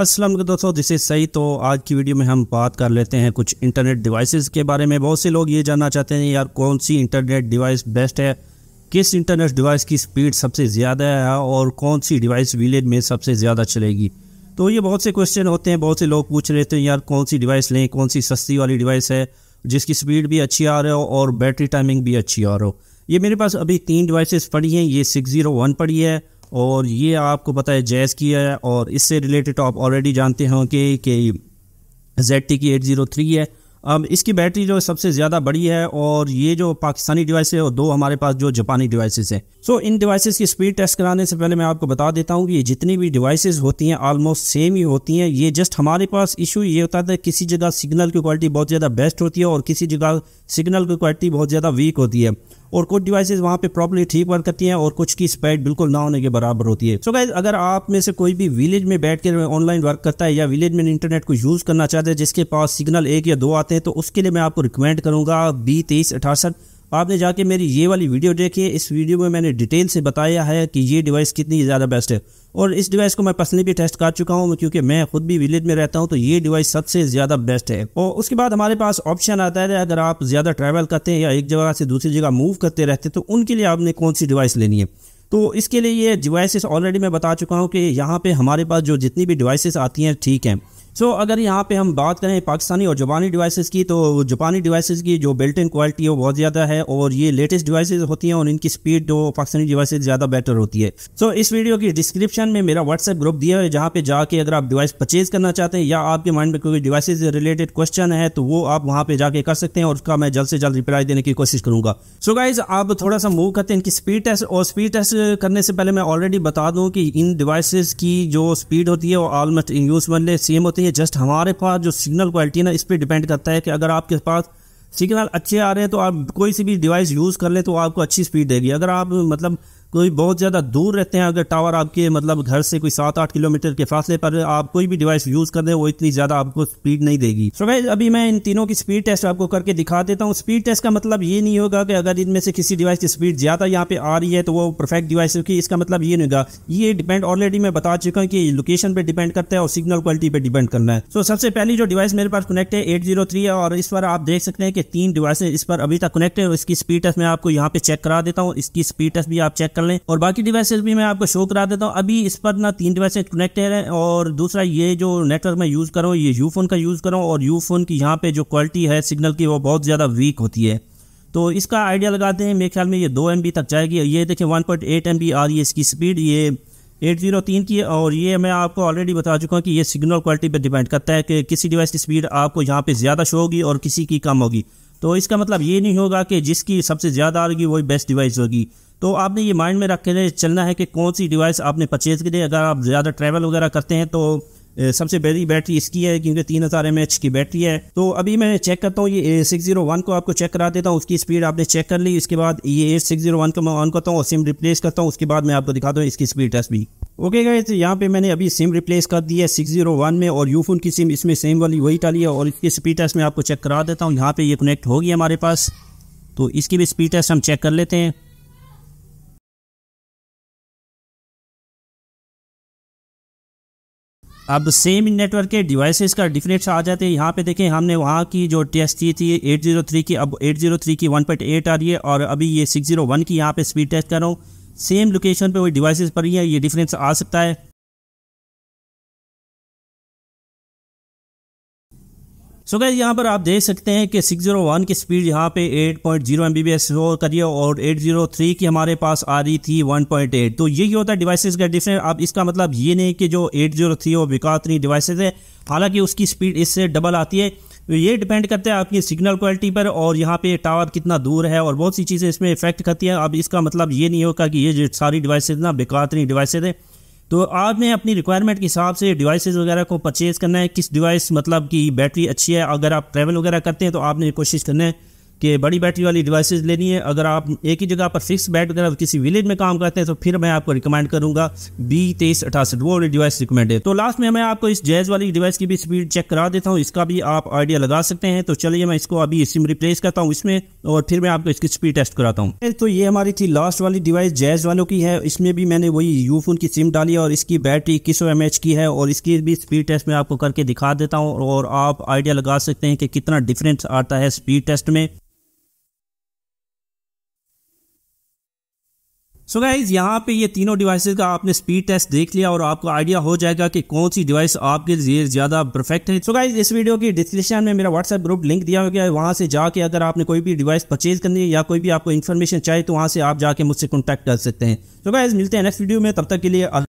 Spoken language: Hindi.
असलम दोस्तों जिसे सही तो आज की वीडियो में हम बात कर लेते हैं कुछ इंटरनेट डिवाइसेस के बारे में बहुत से लोग ये जानना चाहते हैं यार कौन सी इंटरनेट डिवाइस बेस्ट है किस इंटरनेट डिवाइस की स्पीड सबसे ज़्यादा है और कौन सी डिवाइस विलेज में सबसे ज़्यादा चलेगी तो ये बहुत से क्वेश्चन होते हैं बहुत से लोग पूछ लेते हैं यार कौन सी डिवाइस लें कौन सी सस्ती वाली डिवाइस है जिसकी स्पीड भी अच्छी आ रही हो और बैटरी टाइमिंग भी अच्छी आ रही हो ये मेरे पास अभी तीन डिवाइसेस पड़ी हैं ये सिक्स जीरो वन पड़ी है और ये आपको पता है जैज़ की है और इससे रिलेटेड तो आप ऑलरेडी जानते होंगे कि जेड टी की एट ज़ीरो थ्री है अब इसकी बैटरी जो सबसे ज़्यादा बड़ी है और ये जो पाकिस्तानी डिवाइस है और दो हमारे पास जो जापानी डिवाइसेस हैं सो इन डिवाइसेस की स्पीड टेस्ट कराने से पहले मैं आपको बता देता हूँ कि ये जितनी भी डिवाइसेस होती हैं ऑलमोस्ट सेम ही होती हैं ये जस्ट हमारे पास इशू ये होता था किसी जगह सिग्नल की क्वालिटी बहुत ज़्यादा बेस्ट होती है और किसी जगह सिग्नल की क्वालिटी बहुत ज़्यादा वीक होती है और कुछ डिवाइसेज वहाँ पे प्रॉपरली ठीक वर्क करती हैं और कुछ की स्पेड बिल्कुल ना होने के बराबर होती है सो so अगर आप में से कोई भी विलेज में बैठ कर ऑनलाइन वर्क करता है या विलेज में इंटरनेट को यूज़ करना चाहते हैं जिसके पास सिग्नल एक या दो आते हैं तो उसके लिए मैं आपको रिकमेंड करूंगा बी तेईस अठासठ आपने जाके मेरी ये वाली वीडियो देखी है इस वीडियो में मैंने डिटेल से बताया है कि ये डिवाइस कितनी ज़्यादा बेस्ट है और इस डिवाइस को मैं पर्सनली भी टेस्ट कर चुका हूँ क्योंकि मैं खुद भी विलेज में रहता हूँ तो ये डिवाइस सबसे ज़्यादा बेस्ट है और उसके बाद हमारे पास ऑप्शन आता है अगर आप ज़्यादा ट्रैवल करते हैं या एक जगह से दूसरी जगह मूव करते रहते हैं तो उनके लिए आपने कौन सी डिवाइस लेनी है तो इसके लिए ये डिवाइसेस ऑलरेडी मैं बता चुका हूँ कि यहाँ पे हमारे पास जो जितनी भी डिवाइसेस आती हैं ठीक हैं सो so, अगर यहाँ पे हम बात करें पाकिस्तानी और जापानी डिवाइसेस की तो जापानी डिवाइसेस की जो बिल्ट इन क्वालिटी है वो बहुत ज़्यादा है और ये लेटेस्ट डिवाइसेस होती हैं और इनकी स्पीड जो तो पाकिस्तानी डिवाइसेस ज़्यादा बेटर होती है सो so, इस वीडियो की डिस्क्रिप्शन में मेरा व्हाट्सएप ग्रुप दिया है जहाँ पे जाके अगर आप डिवाइस परचेज करना चाहते हैं या आपके माइंड में कोई डिवाइसेज से रिलेटेड क्वेश्चन है तो वो आप वहाँ पर जाके कर सकते हैं और उसका मैं जल्द से जल्द रिप्लाई देने की कोशिश करूँगा सो गाइज आप थोड़ा सा मूव करते हैं इनकी स्पीड टेस्ट और स्पीड टेस्ट करने से पहले मैं ऑलरेडी बता दूँ कि इन डिवाइसेज की जो स्पीड होती है वो ऑलमोस्ट यूज बनने सेम होती है करती है जस्ट हमारे पास जो सिग्नल क्वालिटी ना इस पर डिपेंड करता है कि अगर आपके पास सिग्नल अच्छे आ रहे हैं तो आप कोई सी भी डिवाइस यूज़ कर लें तो आपको अच्छी स्पीड देगी अगर आप मतलब कोई बहुत ज़्यादा दूर रहते हैं अगर टावर आपके मतलब घर से कोई सात आठ किलोमीटर के फासले पर आप कोई भी डिवाइस यूज़ कर दें वो इतनी ज़्यादा आपको स्पीड नहीं देगी सो भाई अभी मैं इन तीनों की स्पीड टेस्ट आपको करके दिखा देता हूँ स्पीड टेस्ट का मतलब ये नहीं होगा कि अगर इनमें से किसी डिवाइस की स्पीड ज़्यादा यहाँ पे आ रही है तो वो परफेक्ट डिवाइस होगी इसका मतलब ये नहीं होगा ये डिपेंड ऑलरेडी मैं बता चुका हूँ कि लोकेशन पर डिपेंड करता है और सिग्नल क्वालिटी पर डिपेंड करना है सो सबसे पहली जो डिवाइस मेरे पास कनेक्ट है एट है और इस पर आप देख सकते हैं कि तीन डिवाइस इस पर अभी तक कनेक्ट है और इसकी स्पीड टेस्ट मैं आपको यहाँ पे चेक करा देता हूँ इसकी स्पीड टेस्ट भी आप चेक कर कर लें और बाकी डिवाइसेस भी मैं आपको शो करा देता हूँ अभी इस पर ना तीन डिवाइसेस कनेक्टेड है और दूसरा ये जो नेटवर्क मैं यूज़ करूँ ये यू फोन का यूज़ करूँ और यू फोन की यहाँ पे जो क्वालिटी है सिग्नल की वो बहुत ज़्यादा वीक होती है तो इसका आइडिया लगाते हैं मेरे ख्याल में ये दो एम तक जाएगी ये देखें वन पॉइंट आ रही है इसकी स्पीड ये 803 की और ये मैं आपको ऑलरेडी बता चुका हूँ कि ये सिग्नल क्वालिटी पर डिपेंड करता है कि किसी डिवाइस की स्पीड आपको यहाँ पे ज़्यादा शो होगी और किसी की कम होगी तो इसका मतलब ये नहीं होगा कि जिसकी सबसे ज़्यादा आएगी वही बेस्ट डिवाइस होगी तो आपने ये माइंड में रखे चलना है कि कौन सी डिवाइस आपने परचेज़ करी अगर आप ज़्यादा ट्रैवल वगैरह करते हैं तो सबसे बड़ी बैटरी इसकी है क्योंकि तीन हज़ार एम एच की बैटरी है तो अभी मैं चेक करता हूँ ये सिक्स जीरो वन को आपको चेक करा देता हूँ उसकी स्पीड आपने चेक कर ली इसके बाद ये सिक्स जीरो वन को मैं ऑन करता हूँ और सिम रिप्लेस करता हूँ उसके बाद मैं आपको दिखाता हूँ इसकी स्पीड टेस्ट भी ओके गए तो यहाँ पे मैंने अभी सिम रिप्लेस कर दी है सिक्स जीरो वन में और यूफोन की सिम इसमें सेम वाली वही डाली है और इसकी स्पीड टेस्ट में आपको चेक करा देता हूँ यहाँ पर ये कनेक्ट होगी हमारे पास तो इसकी भी स्पीड टेस्ट हम चेक कर लेते हैं अब सेम नेटवर्क के डिवाइसेस का डिफरेंस आ जाते हैं यहाँ पे देखें हमने वहाँ की जो टेस्ट की थी 803 की अब 803 की 1.8 आ रही है और अभी ये 601 की यहाँ पे स्पीड टेस्ट कर रहा हूँ सेम लोकेशन पे वही डिवाइसेस पर ही है ये डिफरेंस आ सकता है सो गैस यहाँ पर आप देख सकते हैं कि 601 की स्पीड यहाँ पे 8.0 point zero M B B S show करिए और 803 की हमारे पास आ रही थी 1.8 तो यही होता है डिवाइसेस का डिफरेंस अब इसका मतलब ये नहीं कि जो 803 और बेकार थ्री डिवाइसेज है हालांकि उसकी स्पीड इससे डबल आती है तो ये डिपेंड करता है आपकी सिग्नल क्वालिटी पर और यहाँ पे टावर कितना दूर है और बहुत सी चीज़ें इसमें इफेक्ट करती हैं अब इसका मतलब ये नहीं होगा कि ये सारी डिवाइसेज ना बेकार डिवाइसेज हैं तो आपने अपनी रिक्वायरमेंट के हिसाब से डिवाइस वगैरह को परचेज़ करना है किस डिवाइस मतलब कि बैटरी अच्छी है अगर आप ट्रैवल वगैरह करते हैं तो आपने कोशिश करना है कि बड़ी बैटरी वाली डिवाइसेस लेनी है अगर आप एक ही जगह पर फिक्स बैट वगैरह किसी विलेज में काम करते हैं तो फिर मैं आपको रिकमेंड करूंगा बी तेईस अठासठ वो डिवाइस रिकमेंड है तो लास्ट में मैं आपको इस जैज वाली डिवाइस की भी स्पीड चेक करा देता हूँ इसका भी आप आइडिया लगा सकते हैं तो चलिए मैं इसको अभी सिम रिप्लेस करता हूँ इसमें और फिर मैं आपको इसकी स्पीड टेस्ट कराता हूँ तो ये हमारी थी लास्ट वाली डिवाइस जैज वालों की है इसमें भी मैंने वही यूफोन की सिम डाली और इसकी बैटरी इक्कीस सौ की है और इसकी भी स्पीड टेस्ट मैं आपको करके दिखा देता हूँ और आप आइडिया लगा सकते हैं कि कितना डिफरेंस आता है स्पीड टेस्ट में सो so गाइज यहाँ पे ये तीनों डिवाइसेस का आपने स्पीड टेस्ट देख लिया और आपको आइडिया हो जाएगा कि कौन सी डिवाइस आपके लिए ज्यादा परफेक्ट है सो so गाइज इस वीडियो की डिस्क्रिप्शन में मेरा व्हाट्सएप ग्रुप लिंक दिया गया है वहाँ से जाके अगर आपने कोई भी डिवाइस परचेज करनी है या कोई भी आपको इन्फॉर्मेशन चाहिए तो वहाँ से आप जाके मुझसे कॉन्टैक्ट कर सकते हैं सो so गाइज मिलते हैं नेक्स्ट वीडियो में तब तक के लिए